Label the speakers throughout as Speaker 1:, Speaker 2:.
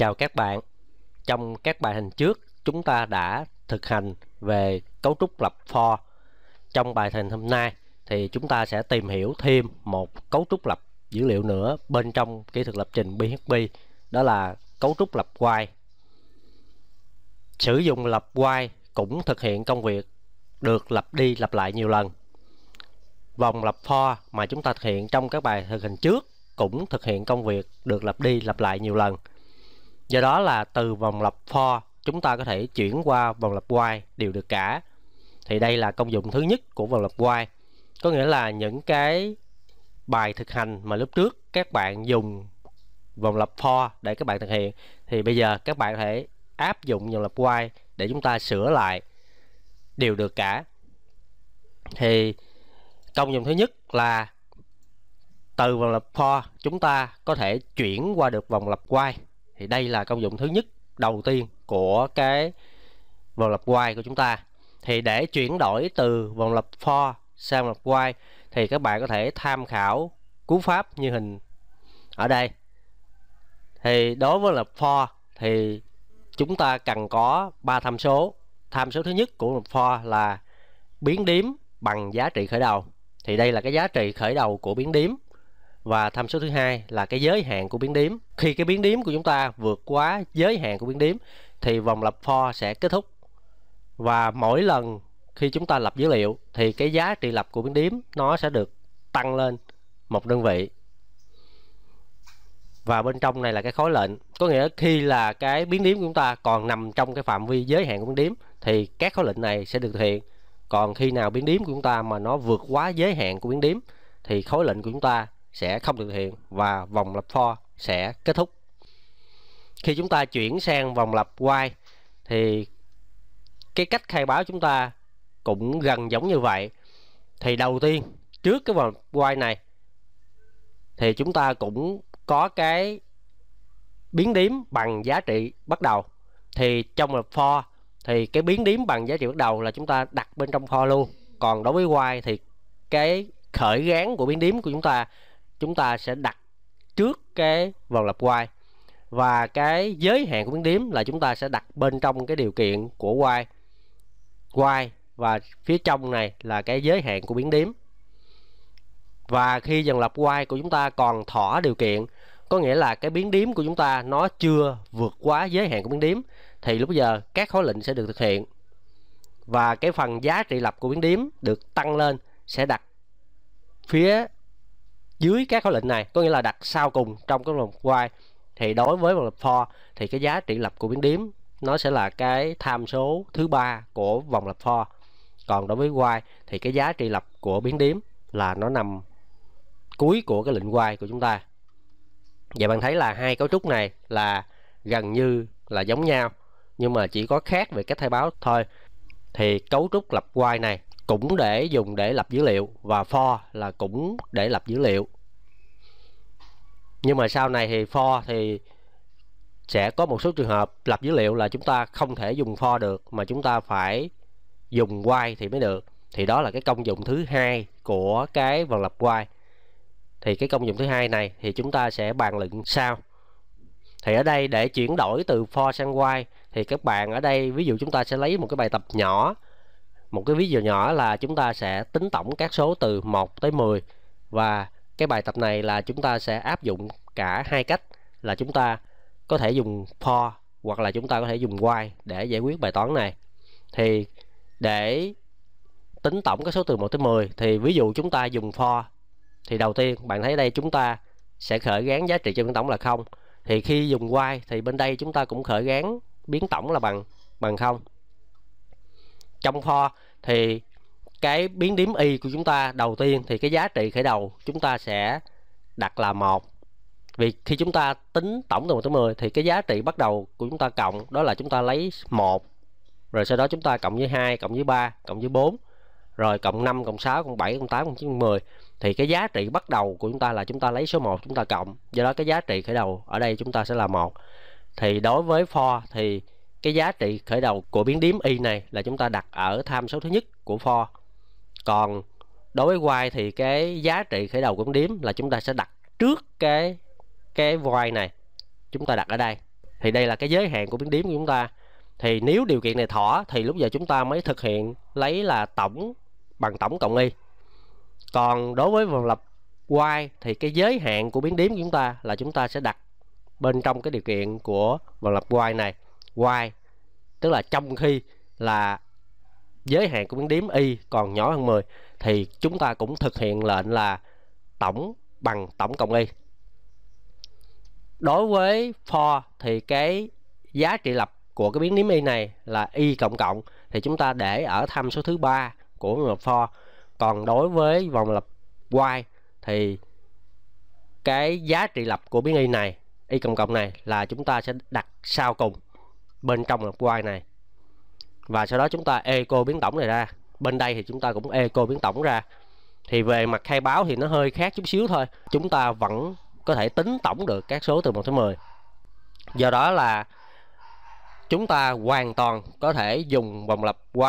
Speaker 1: Chào các bạn. Trong các bài hình trước, chúng ta đã thực hành về cấu trúc lập for. Trong bài hình hôm nay thì chúng ta sẽ tìm hiểu thêm một cấu trúc lập dữ liệu nữa bên trong kỹ thuật lập trình PHP, đó là cấu trúc lập while. Sử dụng lập while cũng thực hiện công việc được lặp đi lặp lại nhiều lần. Vòng lập for mà chúng ta thực hiện trong các bài thực hành trước cũng thực hiện công việc được lặp đi lặp lại nhiều lần Do đó là từ vòng lặp for chúng ta có thể chuyển qua vòng lặp while đều được cả. Thì đây là công dụng thứ nhất của vòng lặp while. Có nghĩa là những cái bài thực hành mà lúc trước các bạn dùng vòng lặp for để các bạn thực hiện thì bây giờ các bạn có thể áp dụng vòng lặp while để chúng ta sửa lại đều được cả. Thì công dụng thứ nhất là từ vòng lặp for chúng ta có thể chuyển qua được vòng lặp while thì đây là công dụng thứ nhất đầu tiên của cái vòng lặp while của chúng ta thì để chuyển đổi từ vòng lặp for sang vòng lặp while thì các bạn có thể tham khảo cú pháp như hình ở đây thì đối với lặp for thì chúng ta cần có ba tham số tham số thứ nhất của lặp for là biến điểm bằng giá trị khởi đầu thì đây là cái giá trị khởi đầu của biến điểm và tham số thứ hai là cái giới hạn của biến điểm khi cái biến điểm của chúng ta vượt quá giới hạn của biến điểm thì vòng lập for sẽ kết thúc và mỗi lần khi chúng ta lập dữ liệu thì cái giá trị lập của biến điểm nó sẽ được tăng lên một đơn vị và bên trong này là cái khối lệnh có nghĩa khi là cái biến điểm của chúng ta còn nằm trong cái phạm vi giới hạn của biến điểm thì các khối lệnh này sẽ được thực hiện còn khi nào biến điểm của chúng ta mà nó vượt quá giới hạn của biến điểm thì khối lệnh của chúng ta sẽ không được thực hiện và vòng lặp for sẽ kết thúc khi chúng ta chuyển sang vòng lặp while thì cái cách khai báo chúng ta cũng gần giống như vậy thì đầu tiên trước cái vòng while này thì chúng ta cũng có cái biến điểm bằng giá trị bắt đầu thì trong là for thì cái biến điểm bằng giá trị bắt đầu là chúng ta đặt bên trong for luôn còn đối với while thì cái khởi gán của biến điểm của chúng ta chúng ta sẽ đặt trước cái vòng lặp y và cái giới hạn của biến điểm là chúng ta sẽ đặt bên trong cái điều kiện của y y và phía trong này là cái giới hạn của biến điểm và khi dần lập y của chúng ta còn thỏa điều kiện có nghĩa là cái biến điểm của chúng ta nó chưa vượt quá giới hạn của biến điểm thì lúc giờ các khối lệnh sẽ được thực hiện và cái phần giá trị lập của biến điểm được tăng lên sẽ đặt phía dưới các khối lệnh này có nghĩa là đặt sau cùng trong cái vòng quay thì đối với vòng lập for thì cái giá trị lập của biến điểm nó sẽ là cái tham số thứ ba của vòng lập for còn đối với y thì cái giá trị lập của biến điểm là nó nằm cuối của cái lệnh y của chúng ta vậy bạn thấy là hai cấu trúc này là gần như là giống nhau nhưng mà chỉ có khác về cách thay báo thôi thì cấu trúc lập y này cũng để dùng để lập dữ liệu và for là cũng để lập dữ liệu nhưng mà sau này thì for thì sẽ có một số trường hợp lập dữ liệu là chúng ta không thể dùng for được mà chúng ta phải dùng while thì mới được thì đó là cái công dụng thứ hai của cái vần lập while thì cái công dụng thứ hai này thì chúng ta sẽ bàn luận sau thì ở đây để chuyển đổi từ for sang while thì các bạn ở đây ví dụ chúng ta sẽ lấy một cái bài tập nhỏ một cái ví dụ nhỏ là chúng ta sẽ tính tổng các số từ 1 tới 10 và cái bài tập này là chúng ta sẽ áp dụng cả hai cách là chúng ta có thể dùng for hoặc là chúng ta có thể dùng while để giải quyết bài toán này thì để tính tổng các số từ 1 tới 10 thì ví dụ chúng ta dùng for thì đầu tiên bạn thấy đây chúng ta sẽ khởi gán giá trị cho biến tổng là không thì khi dùng while thì bên đây chúng ta cũng khởi gán biến tổng là bằng bằng không trong kho thì cái biến điểm y của chúng ta đầu tiên thì cái giá trị khởi đầu chúng ta sẽ đặt là một vì khi chúng ta tính tổng từ 1 tới 10 thì cái giá trị bắt đầu của chúng ta cộng đó là chúng ta lấy một rồi sau đó chúng ta cộng với 2, cộng với 3, cộng với 4 rồi cộng 5, cộng 6, cộng 7, cộng 8, cộng 9, cộng 10 thì cái giá trị bắt đầu của chúng ta là chúng ta lấy số 1 chúng ta cộng do đó cái giá trị khởi đầu ở đây chúng ta sẽ là một thì đối với for thì cái giá trị khởi đầu của biến điếm y này là chúng ta đặt ở tham số thứ nhất của for còn đối với y thì cái giá trị khởi đầu của biến điếm là chúng ta sẽ đặt trước cái cái y này chúng ta đặt ở đây thì đây là cái giới hạn của biến điếm của chúng ta thì nếu điều kiện này thỏa thì lúc giờ chúng ta mới thực hiện lấy là tổng bằng tổng cộng y còn đối với vòng lập y thì cái giới hạn của biến điếm của chúng ta là chúng ta sẽ đặt bên trong cái điều kiện của vòng lập y này Y tức là trong khi là giới hạn của biến điểm y còn nhỏ hơn 10 thì chúng ta cũng thực hiện lệnh là tổng bằng tổng cộng y đối với for thì cái giá trị lập của cái biến điểm y này là y cộng cộng thì chúng ta để ở tham số thứ ba của vòng lập for còn đối với vòng lập y thì cái giá trị lập của biến y này y cộng cộng này là chúng ta sẽ đặt sau cùng bên trong là quay này và sau đó chúng ta eco biến tổng này ra bên đây thì chúng ta cũng eco biến tổng ra thì về mặt khai báo thì nó hơi khác chút xíu thôi chúng ta vẫn có thể tính tổng được các số từ 1 tới 10 do đó là chúng ta hoàn toàn có thể dùng vòng lập Y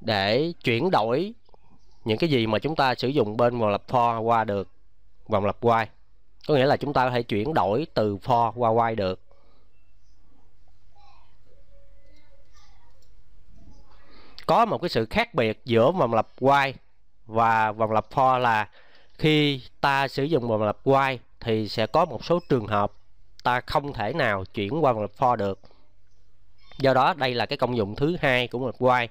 Speaker 1: để chuyển đổi những cái gì mà chúng ta sử dụng bên vòng lập for qua được vòng lập Y có nghĩa là chúng ta có thể chuyển đổi từ for qua Y được có một cái sự khác biệt giữa vòng lặp while và vòng lặp for là khi ta sử dụng vòng lặp while thì sẽ có một số trường hợp ta không thể nào chuyển qua vòng lặp for được do đó đây là cái công dụng thứ hai của vòng lặp while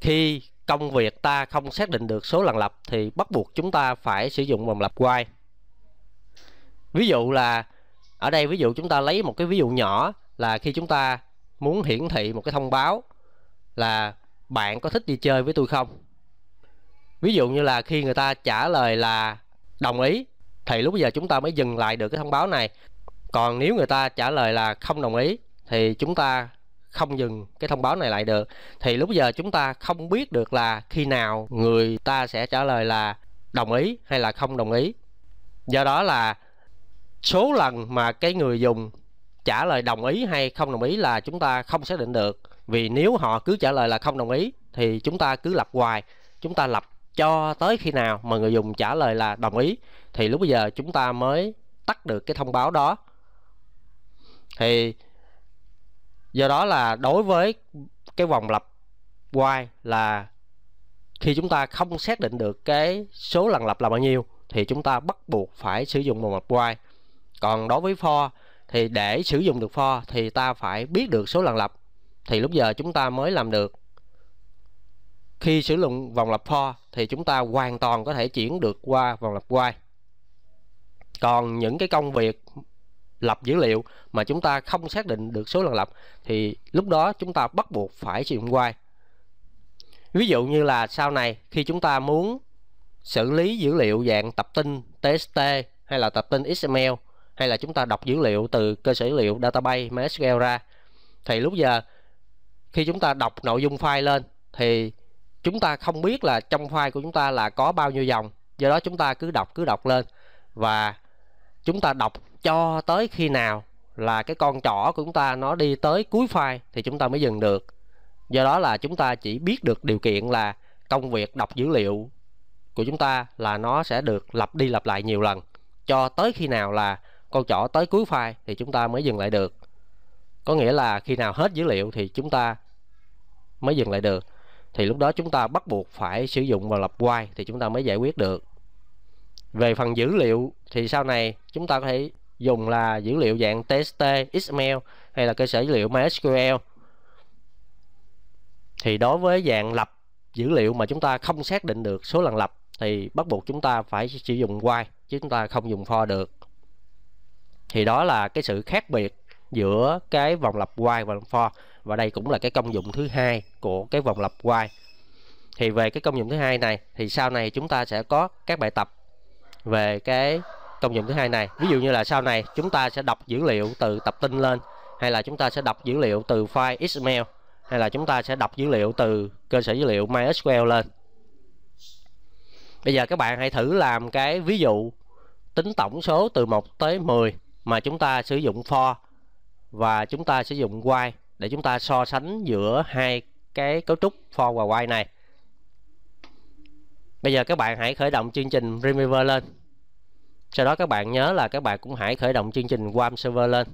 Speaker 1: khi công việc ta không xác định được số lần lập thì bắt buộc chúng ta phải sử dụng vòng lặp while ví dụ là ở đây ví dụ chúng ta lấy một cái ví dụ nhỏ là khi chúng ta muốn hiển thị một cái thông báo là bạn có thích đi chơi với tôi không ví dụ như là khi người ta trả lời là đồng ý thì lúc bây giờ chúng ta mới dừng lại được cái thông báo này còn nếu người ta trả lời là không đồng ý thì chúng ta không dừng cái thông báo này lại được thì lúc giờ chúng ta không biết được là khi nào người ta sẽ trả lời là đồng ý hay là không đồng ý do đó là số lần mà cái người dùng trả lời đồng ý hay không đồng ý là chúng ta không xác định được vì nếu họ cứ trả lời là không đồng ý thì chúng ta cứ lập hoài chúng ta lập cho tới khi nào mà người dùng trả lời là đồng ý thì lúc bây giờ chúng ta mới tắt được cái thông báo đó thì do đó là đối với cái vòng lập while là khi chúng ta không xác định được cái số lần lập là bao nhiêu thì chúng ta bắt buộc phải sử dụng vòng lập while còn đối với for thì để sử dụng được for thì ta phải biết được số lần lập thì lúc giờ chúng ta mới làm được khi sử dụng vòng lập for thì chúng ta hoàn toàn có thể chuyển được qua vòng lập while còn những cái công việc lập dữ liệu mà chúng ta không xác định được số lần lập thì lúc đó chúng ta bắt buộc phải sử dụng while ví dụ như là sau này khi chúng ta muốn xử lý dữ liệu dạng tập tin TST hay là tập tin XML hay là chúng ta đọc dữ liệu từ cơ sở dữ liệu database MySQL ra thì lúc giờ khi chúng ta đọc nội dung file lên thì chúng ta không biết là trong file của chúng ta là có bao nhiêu dòng do đó chúng ta cứ đọc cứ đọc lên và chúng ta đọc cho tới khi nào là cái con trỏ của chúng ta nó đi tới cuối file thì chúng ta mới dừng được do đó là chúng ta chỉ biết được điều kiện là công việc đọc dữ liệu của chúng ta là nó sẽ được lặp đi lặp lại nhiều lần cho tới khi nào là con trỏ tới cuối file thì chúng ta mới dừng lại được có nghĩa là khi nào hết dữ liệu thì chúng ta mới dừng lại được thì lúc đó chúng ta bắt buộc phải sử dụng vào lập while thì chúng ta mới giải quyết được về phần dữ liệu thì sau này chúng ta có thể dùng là dữ liệu dạng TST, XML hay là cơ sở dữ liệu MySQL thì đối với dạng lập dữ liệu mà chúng ta không xác định được số lần lập thì bắt buộc chúng ta phải sử dụng while chứ chúng ta không dùng for được thì đó là cái sự khác biệt giữa cái vòng lặp while và for và đây cũng là cái công dụng thứ hai của cái vòng lặp while thì về cái công dụng thứ hai này thì sau này chúng ta sẽ có các bài tập về cái công dụng thứ hai này ví dụ như là sau này chúng ta sẽ đọc dữ liệu từ tập tin lên hay là chúng ta sẽ đọc dữ liệu từ file XML hay là chúng ta sẽ đọc dữ liệu từ cơ sở dữ liệu MySQL lên bây giờ các bạn hãy thử làm cái ví dụ tính tổng số từ 1 tới 10 mà chúng ta sử dụng for và chúng ta sử dụng while để chúng ta so sánh giữa hai cái cấu trúc for và while này bây giờ các bạn hãy khởi động chương trình Dreamweaver lên sau đó các bạn nhớ là các bạn cũng hãy khởi động chương trình WAM Server lên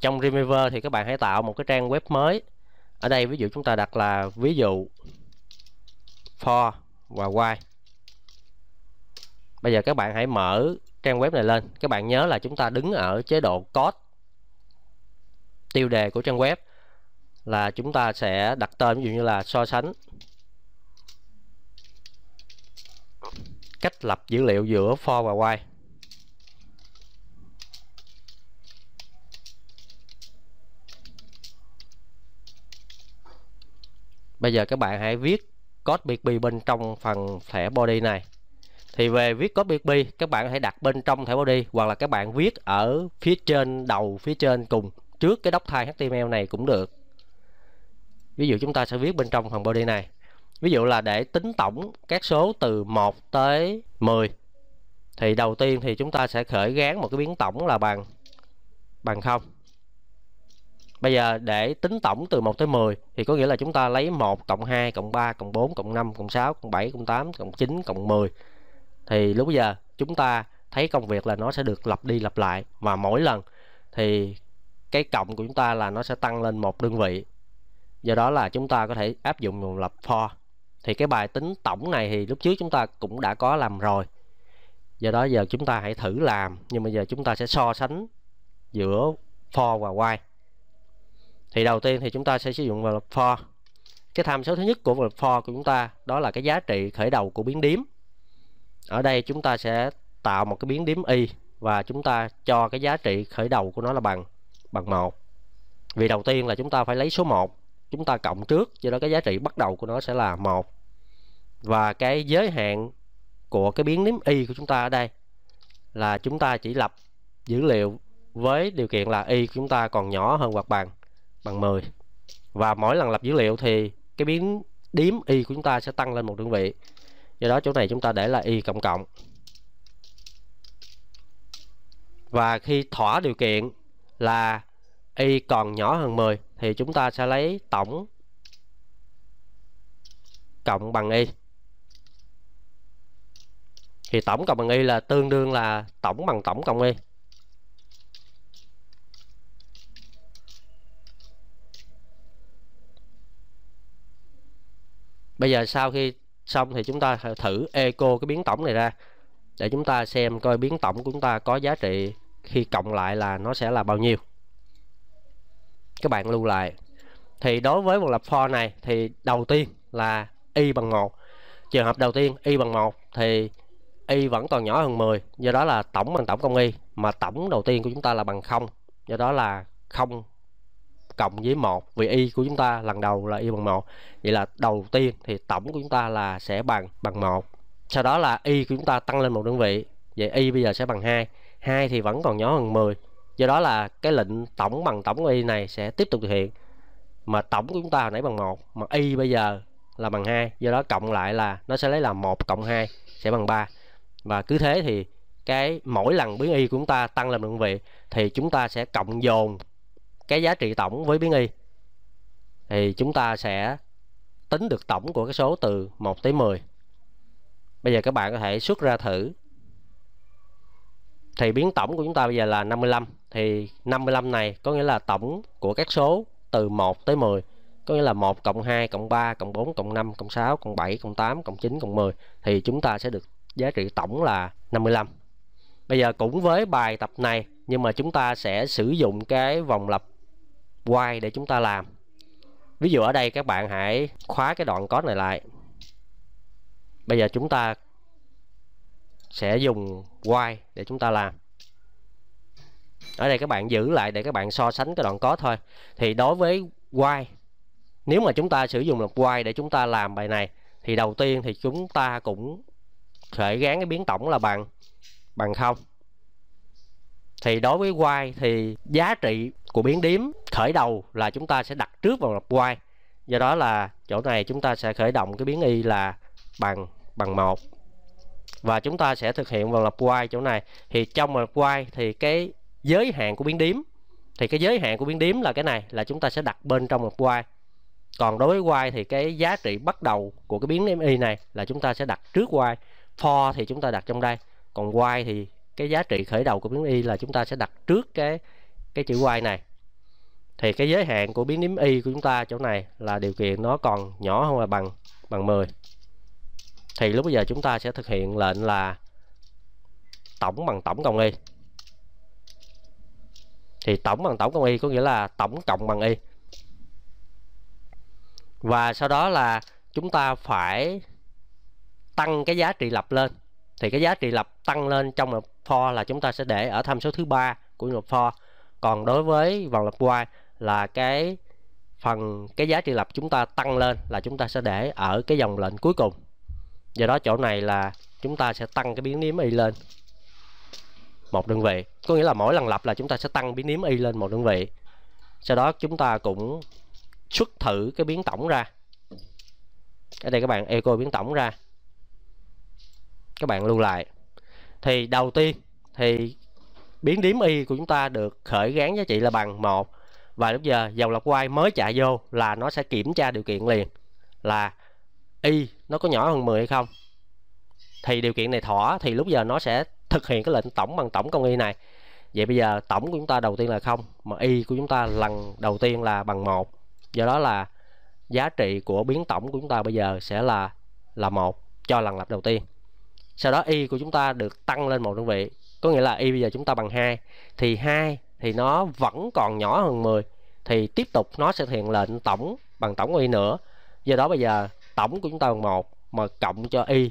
Speaker 1: trong Dreamweaver thì các bạn hãy tạo một cái trang web mới ở đây ví dụ chúng ta đặt là ví dụ for và while bây giờ các bạn hãy mở trang web này lên các bạn nhớ là chúng ta đứng ở chế độ code tiêu đề của trang web là chúng ta sẽ đặt tên ví dụ như là so sánh cách lập dữ liệu giữa for và while bây giờ các bạn hãy viết code biệt bì bên trong phần thẻ body này thì về viết copy copy các bạn hãy đặt bên trong thẻ body hoặc là các bạn viết ở phía trên đầu phía trên cùng trước cái đốc thai html này cũng được ví dụ chúng ta sẽ viết bên trong phần body này ví dụ là để tính tổng các số từ 1 tới 10 thì đầu tiên thì chúng ta sẽ khởi gán một cái biến tổng là bằng bằng không bây giờ để tính tổng từ 1 tới 10 thì có nghĩa là chúng ta lấy 1 cộng 2 cộng 3 cộng 4 cộng 5 cộng 6 cộng 7 cộng 8 cộng 9 cộng 10 thì lúc giờ chúng ta thấy công việc là nó sẽ được lặp đi lặp lại và mỗi lần thì cái cộng của chúng ta là nó sẽ tăng lên một đơn vị do đó là chúng ta có thể áp dụng nguồn lập for thì cái bài tính tổng này thì lúc trước chúng ta cũng đã có làm rồi do đó giờ chúng ta hãy thử làm nhưng bây giờ chúng ta sẽ so sánh giữa for và while thì đầu tiên thì chúng ta sẽ sử dụng vào lập for cái tham số thứ nhất của lập for của chúng ta đó là cái giá trị khởi đầu của biến điểm ở đây chúng ta sẽ tạo một cái biến điểm y và chúng ta cho cái giá trị khởi đầu của nó là bằng bằng một vì đầu tiên là chúng ta phải lấy số 1 chúng ta cộng trước cho đó cái giá trị bắt đầu của nó sẽ là một và cái giới hạn của cái biến điểm y của chúng ta ở đây là chúng ta chỉ lập dữ liệu với điều kiện là y của chúng ta còn nhỏ hơn hoặc bằng bằng 10 và mỗi lần lập dữ liệu thì cái biến điểm y của chúng ta sẽ tăng lên một đơn vị do đó chỗ này chúng ta để là y cộng cộng và khi thỏa điều kiện là y còn nhỏ hơn 10 thì chúng ta sẽ lấy tổng cộng bằng y thì tổng cộng bằng y là tương đương là tổng bằng tổng cộng y bây giờ sau khi xong thì chúng ta thử eco cái biến tổng này ra để chúng ta xem coi biến tổng của chúng ta có giá trị khi cộng lại là nó sẽ là bao nhiêu các bạn lưu lại thì đối với một lập for này thì đầu tiên là y bằng 1 trường hợp đầu tiên y bằng 1 thì y vẫn còn nhỏ hơn 10 do đó là tổng bằng tổng công y mà tổng đầu tiên của chúng ta là bằng 0 do đó là 0 cộng với một vì y của chúng ta lần đầu là y bằng một vậy là đầu tiên thì tổng của chúng ta là sẽ bằng bằng một sau đó là y của chúng ta tăng lên một đơn vị vậy y bây giờ sẽ bằng hai hai thì vẫn còn nhỏ hơn 10 do đó là cái lệnh tổng bằng tổng của y này sẽ tiếp tục thực hiện mà tổng của chúng ta hồi nãy bằng một mà y bây giờ là bằng hai do đó cộng lại là nó sẽ lấy là một cộng hai sẽ bằng ba và cứ thế thì cái mỗi lần biến y của chúng ta tăng lên đơn vị thì chúng ta sẽ cộng dồn cái giá trị tổng với biến y thì chúng ta sẽ tính được tổng của cái số từ 1 tới 10 bây giờ các bạn có thể xuất ra thử thì biến tổng của chúng ta bây giờ là 55 thì 55 này có nghĩa là tổng của các số từ 1 tới 10 có nghĩa là 1 cộng 2 cộng 3 cộng 4 cộng 5 cộng 6 cộng 7 cộng 8 cộng 9 cộng 10 thì chúng ta sẽ được giá trị tổng là 55 bây giờ cũng với bài tập này nhưng mà chúng ta sẽ sử dụng cái vòng lặp while để chúng ta làm ví dụ ở đây các bạn hãy khóa cái đoạn code này lại bây giờ chúng ta sẽ dùng while để chúng ta làm ở đây các bạn giữ lại để các bạn so sánh cái đoạn code thôi thì đối với while nếu mà chúng ta sử dụng là while để chúng ta làm bài này thì đầu tiên thì chúng ta cũng sẽ gán cái biến tổng là bằng bằng không thì đối với Y thì giá trị của biến điếm khởi đầu là chúng ta sẽ đặt trước vào lập Y do đó là chỗ này chúng ta sẽ khởi động cái biến Y là bằng bằng một và chúng ta sẽ thực hiện vào lập Y chỗ này thì trong lập Y thì cái giới hạn của biến điếm thì cái giới hạn của biến điếm là cái này là chúng ta sẽ đặt bên trong lập Y còn đối với Y thì cái giá trị bắt đầu của cái biến Y này là chúng ta sẽ đặt trước Y for thì chúng ta đặt trong đây còn Y thì cái giá trị khởi đầu của biến y là chúng ta sẽ đặt trước cái cái chữ y này thì cái giới hạn của biến điểm y của chúng ta chỗ này là điều kiện nó còn nhỏ hơn là bằng bằng 10 thì lúc bây giờ chúng ta sẽ thực hiện lệnh là tổng bằng tổng cộng y thì tổng bằng tổng cộng y có nghĩa là tổng cộng bằng y và sau đó là chúng ta phải tăng cái giá trị lập lên thì cái giá trị lập tăng lên trong for là chúng ta sẽ để ở tham số thứ ba của nhập for còn đối với vòng lặp while là cái phần cái giá trị lập chúng ta tăng lên là chúng ta sẽ để ở cái dòng lệnh cuối cùng do đó chỗ này là chúng ta sẽ tăng cái biến điểm y lên một đơn vị có nghĩa là mỗi lần lập là chúng ta sẽ tăng biến điểm y lên một đơn vị sau đó chúng ta cũng xuất thử cái biến tổng ra ở đây các bạn echo biến tổng ra các bạn lưu lại thì đầu tiên thì biến điểm y của chúng ta được khởi gán giá trị là bằng một và lúc giờ dòng lọc quay mới chạy vô là nó sẽ kiểm tra điều kiện liền là y nó có nhỏ hơn 10 hay không thì điều kiện này thỏa thì lúc giờ nó sẽ thực hiện cái lệnh tổng bằng tổng công y này vậy bây giờ tổng của chúng ta đầu tiên là không mà y của chúng ta lần đầu tiên là bằng một do đó là giá trị của biến tổng của chúng ta bây giờ sẽ là là một cho lần lập đầu tiên sau đó y của chúng ta được tăng lên một đơn vị có nghĩa là y bây giờ chúng ta bằng 2 thì 2 thì nó vẫn còn nhỏ hơn 10 thì tiếp tục nó sẽ hiện lệnh tổng bằng tổng của y nữa do đó bây giờ tổng của chúng ta bằng 1 mà cộng cho y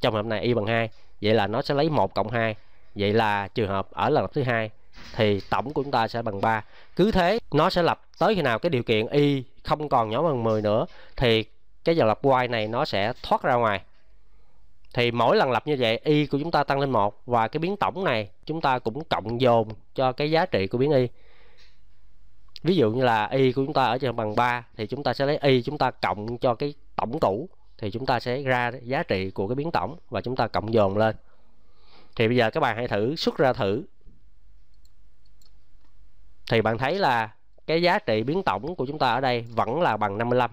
Speaker 1: trong hợp này y bằng 2 vậy là nó sẽ lấy 1 cộng 2 vậy là trường hợp ở lần thứ hai thì tổng của chúng ta sẽ bằng 3 cứ thế nó sẽ lập tới khi nào cái điều kiện y không còn nhỏ hơn 10 nữa thì cái dòng lập y này nó sẽ thoát ra ngoài thì mỗi lần lập như vậy y của chúng ta tăng lên một và cái biến tổng này chúng ta cũng cộng dồn cho cái giá trị của biến y ví dụ như là y của chúng ta ở trên bằng 3 thì chúng ta sẽ lấy y chúng ta cộng cho cái tổng cũ thì chúng ta sẽ ra giá trị của cái biến tổng và chúng ta cộng dồn lên thì bây giờ các bạn hãy thử xuất ra thử thì bạn thấy là cái giá trị biến tổng của chúng ta ở đây vẫn là bằng 55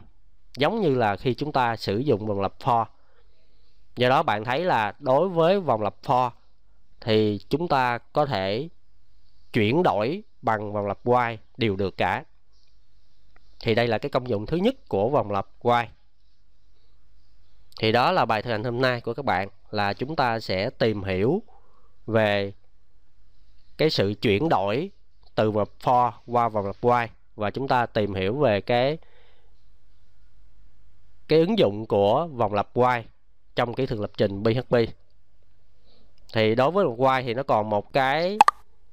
Speaker 1: giống như là khi chúng ta sử dụng vòng lập for do đó bạn thấy là đối với vòng lặp for thì chúng ta có thể chuyển đổi bằng vòng lặp while đều được cả thì đây là cái công dụng thứ nhất của vòng lặp while thì đó là bài thực hành hôm nay của các bạn là chúng ta sẽ tìm hiểu về cái sự chuyển đổi từ vòng for qua vòng lặp while và chúng ta tìm hiểu về cái cái ứng dụng của vòng lặp while trong kỹ thuật lập trình PHP thì đối với một while thì nó còn một cái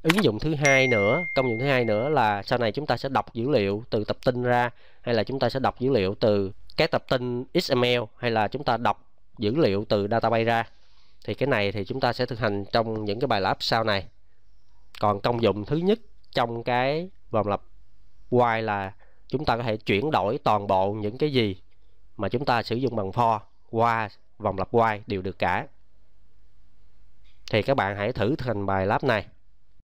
Speaker 1: ứng dụng thứ hai nữa công dụng thứ hai nữa là sau này chúng ta sẽ đọc dữ liệu từ tập tin ra hay là chúng ta sẽ đọc dữ liệu từ các tập tin XML hay là chúng ta đọc dữ liệu từ database ra thì cái này thì chúng ta sẽ thực hành trong những cái bài lab sau này còn công dụng thứ nhất trong cái vòng lập while là chúng ta có thể chuyển đổi toàn bộ những cái gì mà chúng ta sử dụng bằng for qua vòng lặp quay đều được cả thì các bạn hãy thử thành bài lab này